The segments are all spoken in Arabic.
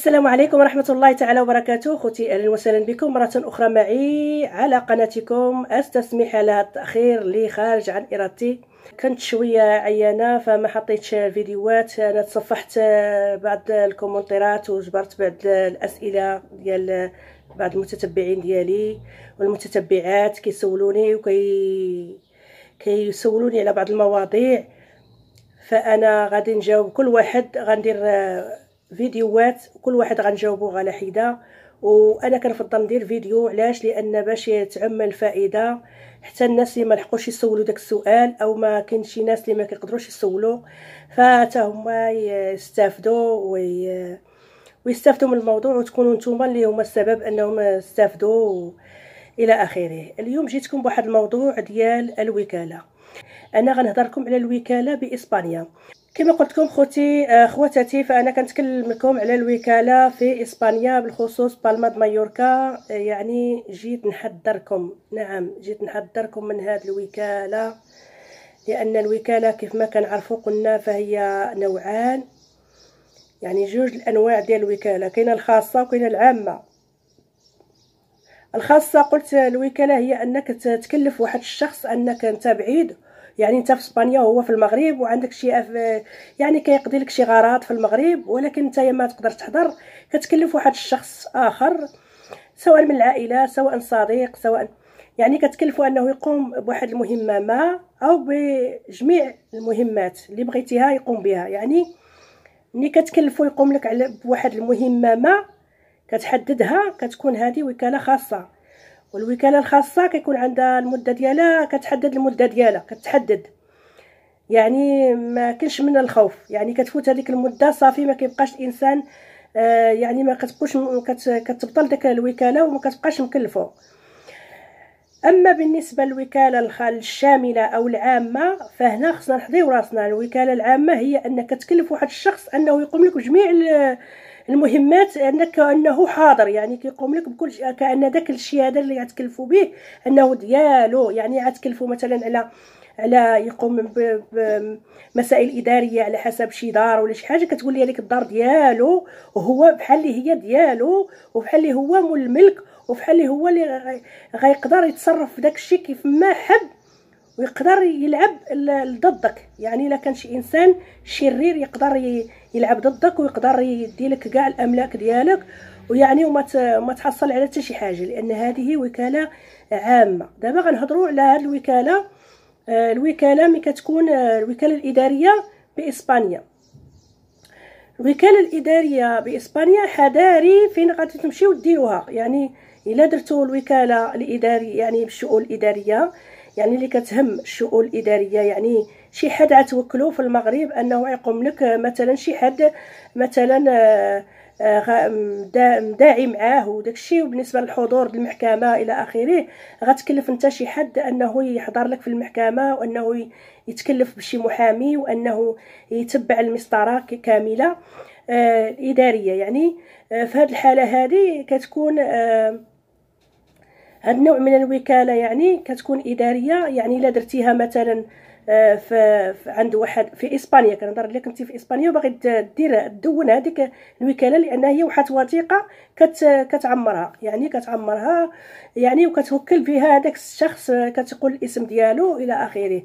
السلام عليكم ورحمة الله تعالى وبركاته خوتي أهلا وسهلا بكم مرة أخرى معي على قناتكم أستسمح لها التأخير لي خارج عن إرادتي كنت شوية عيانة فما حطيتش فيديوهات أنا تصفحت بعض الكومنتيرات وجبرت بعض الأسئلة ديال بعض المتتبعين ديالي والمتتبعات كيسولوني وكي كيسولوني على بعض المواضيع فأنا غادي نجاوب كل واحد غندير فيديوهات كل واحد غنجاوبوه على حده وانا كنفضل ندير فيديو علاش لان باش تعم الفائده حتى الناس اللي ما لحقوش يسولوا داك السؤال او ما كاين شي ناس اللي ما كيقدروش يسولوا فتا هما يستافدوا وي... ويستافدوا من الموضوع وتكونوا نتوما اللي هما السبب انهم استافدوا و... الى اخره اليوم جيتكم بواحد الموضوع ديال الوكاله انا غنهضر لكم على الوكاله باسبانيا كما قلت لكم خوتي آه، خواتاتي فانا كنتكلم لكم على الوكاله في اسبانيا بالخصوص بالما د مايوركا آه، يعني جيت نحذركم نعم جيت نحذركم من هذه الوكاله لان الوكاله كيف ما كنعرفوا قلنا فهي نوعان يعني جوج الانواع ديال الوكاله كاينه الخاصه وكاينه العامه الخاصه قلت الوكاله هي انك تكلف واحد الشخص انك انت بعيد يعني انت في اسبانيا وهو في المغرب وعندك شي أف... يعني كيقضي لك شي غرض في المغرب ولكن انت ما تقدر تحضر كتكلف واحد الشخص اخر سواء من العائله سواء صديق سواء يعني كتكلفوا انه يقوم بواحد المهمه ما او بجميع المهمات اللي بغيتيها يقوم بها يعني ملي كتكلفو يقوم لك على بواحد المهمه ما كتحددها كتكون هذه وكاله خاصه والوكاله الخاصه كيكون عندها المده ديالها كتحدد المده ديالها كتحدد يعني ما كاينش من الخوف يعني كتفوت هذيك المده صافي ما كيبقاش الانسان آه، يعني ما كتبقاش كتبطل داك الوكاله وما كتبقاش مكلفه اما بالنسبه للوكاله الشامله او العامه فهنا خصنا نحضيو راسنا الوكاله العامه هي انك تكلف واحد الشخص انه يقوم لك بجميع المهمات انك انه حاضر يعني كيقوم لك بكل شيء كان داك الشيء هذا اللي غتكلفوا به انه ديالو يعني غتكلفوا مثلا على على يقوم بمسائل اداريه على حسب شي دار ولا شي حاجه كتقول لي الدار ديالو وهو بحال اللي هي ديالو وبحال اللي هو مول الملك وبحال اللي هو اللي غيقدر يتصرف في داك الشيء كيف ما حب ويقدر يلعب ضدك يعني الا كان شي انسان شرير يقدر يلعب ضدك ويقدر يدي لك كاع الاملاك ديالك ويعني وما ما تحصل على حتى شي حاجه لان هذه وكاله عامه دابا غنهضروا على هذه الوكاله آه، الوكاله ملي كتكون آه، الوكاله الاداريه باسبانيا الوكاله الاداريه باسبانيا حذاري فين غادي تمشيو ديروها يعني الا درتو الوكاله الاداريه يعني بالشؤون الاداريه يعني اللي كتهم الشؤون الاداريه يعني شي حد عتوكلو في المغرب انه يقوم لك مثلا شي حد مثلا آه، آه، داعي معاه وداك الشيء وبالنسبه للحضور بالمحكمه الى اخره غتكلف انت شي حد انه يحضر لك في المحكمه وانه يتكلف بشي محامي وانه يتبع المسطره كامله الاداريه آه، يعني في هذه الحاله هذه كتكون هذا النوع من الوكاله يعني كتكون اداريه يعني الا درتيها مثلا آه، في عند واحد في اسبانيا كنهضر لك انت في اسبانيا وباغي دير تدون هذيك الوكاله لان هي واحد وثيقه كت كتعمرها يعني كتعمرها يعني وكتوكل بها هذاك الشخص كتقول الاسم ديالو الى اخره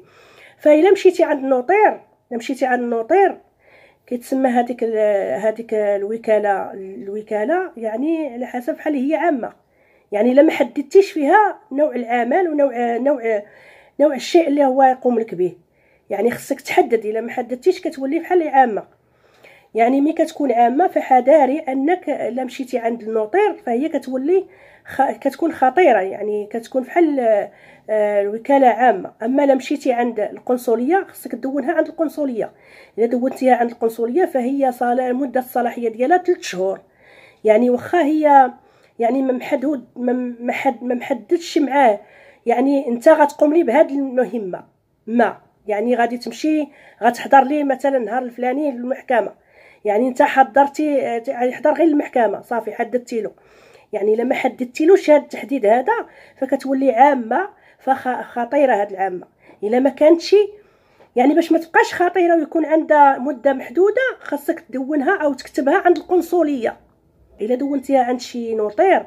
فالا مشيتي عند النوطير مشيتي عند النوطير كيتسمى هذيك هذيك الوكاله الوكاله يعني على حسب بحال هي عامه يعني لما حددتيش فيها نوع العمل ونوع نوع نوع الشيء اللي هو يقوم لك به يعني خصك تحدد الا ما حددتيش كتولي بحال عامه يعني ملي كتكون عامه فحذاري انك الا مشيتي عند النوطير فهي كتولي خ... كتكون خطيره يعني كتكون بحال آه، الوكاله عامه اما الا مشيتي عند القنصليه خصك تدونها عند القنصليه الا دونتيها عند القنصليه فهي صالة مده الصلاحيه ديالها 3 شهور يعني واخا هي يعني ما محدود ما حد ما محددش معاه يعني انت غتقوم لي بهذه المهمه ما يعني غادي تمشي غتحضر لي مثلا نهار الفلاني للمحكمه يعني انت حضرتي يحضر اه، غير المحكمه صافي حددتي له يعني لما حددتي له شهاد التحديد هذا فكتولي عامه فخطيره هذه العامه الا ما كانتش يعني باش ما تبقاش خطيره ويكون عندها مده محدوده خاصك تدونها او تكتبها عند القنصليه الا دونتيها عند شي نوطير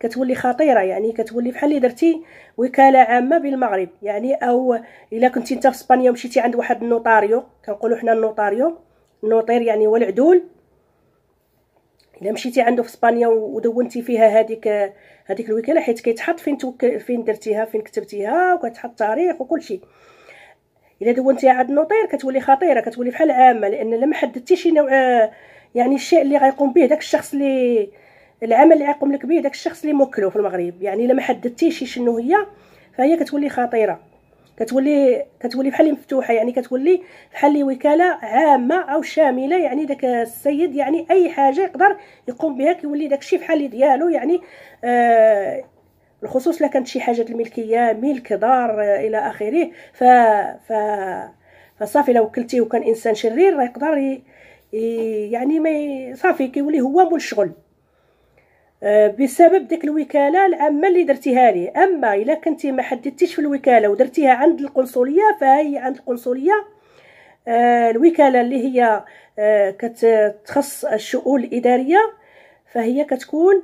كتولي خطيره يعني كتولي بحال اللي درتي وكاله عامه بالمغرب يعني او الا كنتي انت في اسبانيا ومشيتي عند واحد النوطاريو كنقولوا حنا النوطاريو النوطير يعني هو العدول الا مشيتي عنده في اسبانيا ودونتي فيها هذيك هذيك الوكاله حيت كيتحط فين توك فين درتيها فين كتبتيها وكتحط التاريخ وكل شيء الا دونتيها عند النوطير كتولي خطيره كتولي بحال عامه لان لما حددتي شي نوع يعني الشيء اللي غيقوم به داك الشخص اللي العمل اللي غيقوم لك به داك الشخص اللي موكلو في المغرب يعني الا ما حددتيش شنو هي فهي كتولي خطيره كتولي كتولي بحال مفتوحه يعني كتولي بحال وكاله عامه او شامله يعني داك السيد يعني اي حاجه يقدر يقوم بها كيولي داكشي بحال ديالو يعني آه بالخصوص الا كانت شي حاجه الملكيه ملك دار آه، الى اخره ف ف فصافي لو كلتي وكان انسان شرير يقدر يعني ما صافي كيولي هو مول الشغل آه، بسبب ديك الوكاله العامه اللي درتيها لي اما الا كنتي ما حددتيش في الوكاله ودرتيها عند القنصليه فهي عند القنصليه آه، الوكاله اللي هي آه، كتخص الشؤون الاداريه فهي كتكون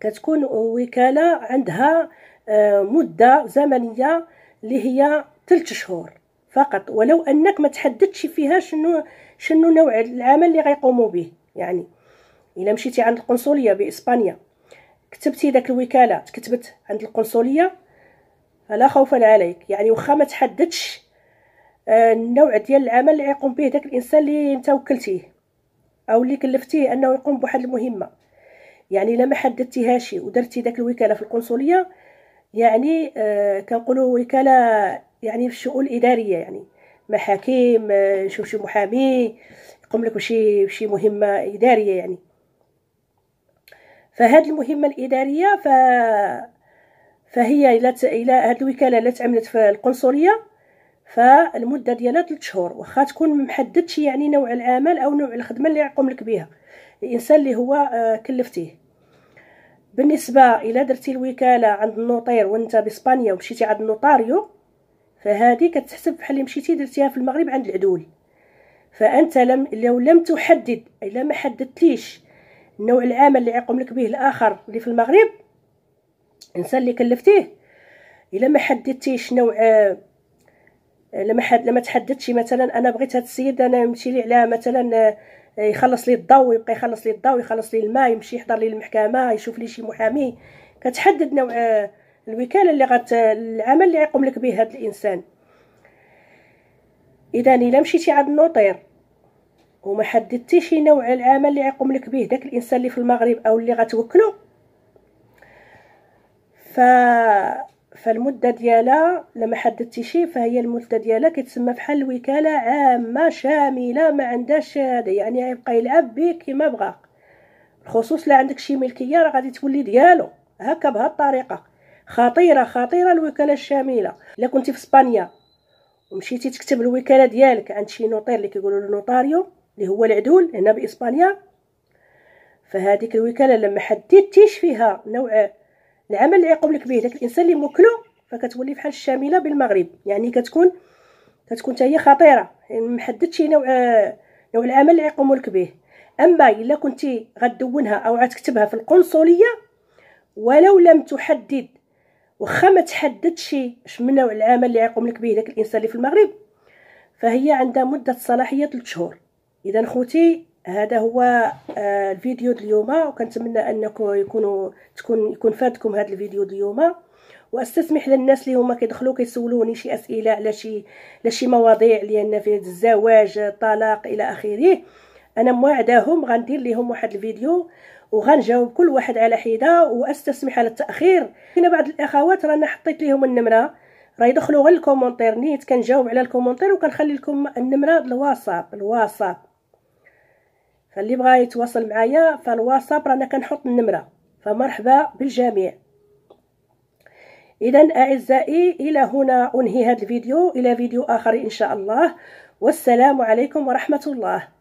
كتكون وكاله عندها مده زمنيه اللي هي 3 شهور فقط ولو انك ما تحددش فيها شنو شنو نوع العمل اللي غيقوموا به يعني الا مشيتي عند القنصليه باسبانيا كتبتي داك الوكاله تكتبت عند القنصليه فلا خوف عليك يعني واخا ما تحددش آه، النوع ديال العمل اللي يقوم به داك الانسان اللي انت وكلتيه او اللي كلفتيه انه يقوم بواحد المهمه يعني الا ما حددتيهاش ودرتي داك الوكاله في القنصليه يعني آه كنقولوا وكاله يعني في الشؤون الاداريه يعني محاكيم يشوف آه، شي محامي يقوم لك بشي شي مهمه اداريه يعني فهاد المهمه الاداريه ف فهي الى الى هاد الوكاله لا تعملت في القنصليه فالمده ديالها 3 شهور واخا تكون محددش يعني نوع العمل او نوع الخدمه اللي يقوم لك بها الانسان اللي هو آه، كلفتيه بالنسبه الى درتي الوكاله عند النوطير وانت باسبانيا ومشيتي عند النوطاريو فهذه كتحسب بحال اللي مشيتي درتيها في المغرب عند العدول فانت لم لو لم تحدد الا ما حددتليش نوع العمل اللي يقوم لك به الاخر اللي في المغرب الانسان اللي كلفتيه الا ما حددتيش نوع آه، لما حد لما تحددتش مثلا انا بغيت هذا السيد انا نمشي لي على مثلا آه، يخلص لي الضو يبقى يخلص لي الضو يخلص لي الماء يمشي يحضر لي المحكمه يشوف لي شي محامي كتحدد نوع آه، الوكاله اللي غت العمل اللي يقوم لك به هذا الانسان اذا الا مشيتي عند النوطير وما حددتيش نوع العمل اللي يقوم لك به داك الانسان اللي في المغرب او اللي غتوكلو ف فالمده ديالها لما حددتيش فهي المده ديالها كتسمى بحال الوكاله عامه شامله ما عندهاش هذا يعني غيبقى يلعب بك كما بغا خصوص لا عندك شي ملكيه راه غادي تولي ديالو هكا بهالطريقه خطيره خطيره الوكاله الشامله الا كنتي في اسبانيا ومشيتي تكتب الوكاله ديالك عند شي نوطير اللي كيقولوا له نوطاريو اللي هو العدول هنا باسبانيا فهذيك الوكاله لما حددتيش فيها نوع العمل اللي يقوم لك به داك الانسان اللي موكلو فكتولي بحال الشامله بالمغرب يعني كتكون كتكون هي خطيره يعني حددتش نوع نوع العمل اللي يقوم لك به اما الا كنتي غدونها او غتكتبها في القنصليه ولو لم تحدد واخا ما تحددش نوع العمل اللي يقوم لك به داك الانسان اللي في المغرب فهي عندها مده صلاحيه 3 شهور اذا خوتي هذا هو آه، الفيديو اليوم وكنتمنى انكم يكونوا تكون يكون فادكم هذا الفيديو اليوم واستسمح للناس اللي هما كيدخلوا كيسولوني شي اسئله على شي على شي مواضيع لان في الزواج الطلاق الى اخره انا موعداهم غندير لهم واحد الفيديو وغنجاوب كل واحد على حده واستسمح على التاخير كاين بعض الاخوات رانا حطيت لهم النمره راه يدخلوا غير الكومونتير نيت كنجاوب على الكومونتير وكنخلي لكم النمره الواتساب الواتساب فاللي بغى يتواصل معايا فالواتساب رانا كنحط النمره فمرحبا بالجميع اذا اعزائي الى هنا انهي هذا الفيديو الى فيديو اخر ان شاء الله والسلام عليكم ورحمه الله